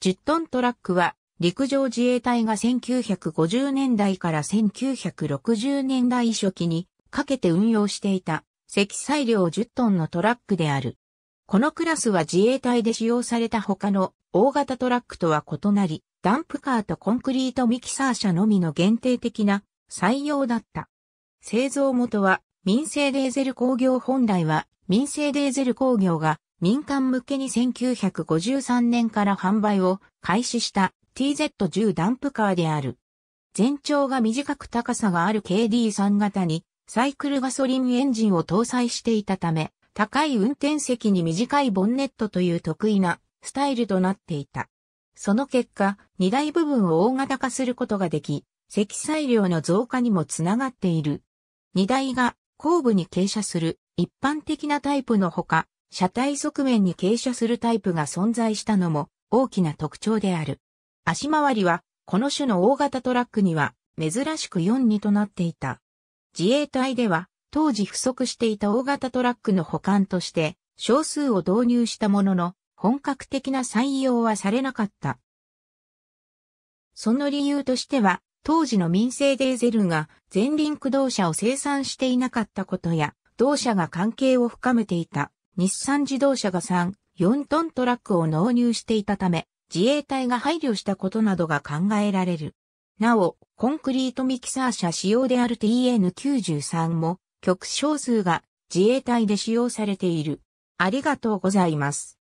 10トントラックは陸上自衛隊が1950年代から1960年代初期にかけて運用していた積載量10トンのトラックである。このクラスは自衛隊で使用された他の大型トラックとは異なり、ダンプカーとコンクリートミキサー車のみの限定的な採用だった。製造元は民生デーゼル工業本来は民生デーゼル工業が民間向けに1953年から販売を開始した TZ10 ダンプカーである。全長が短く高さがある KD3 型にサイクルガソリンエンジンを搭載していたため、高い運転席に短いボンネットという得意なスタイルとなっていた。その結果、荷台部分を大型化することができ、積載量の増加にもつながっている。荷台が後部に傾斜する一般的なタイプのほか、車体側面に傾斜するタイプが存在したのも大きな特徴である。足回りは、この種の大型トラックには、珍しく42となっていた。自衛隊では、当時不足していた大型トラックの保管として、少数を導入したものの、本格的な採用はされなかった。その理由としては、当時の民生デーゼルが前輪駆動車を生産していなかったことや、同社が関係を深めていた日産自動車が3、4トントラックを納入していたため、自衛隊が配慮したことなどが考えられる。なお、コンクリートミキサー車使用である TN93 も、極小数が自衛隊で使用されている。ありがとうございます。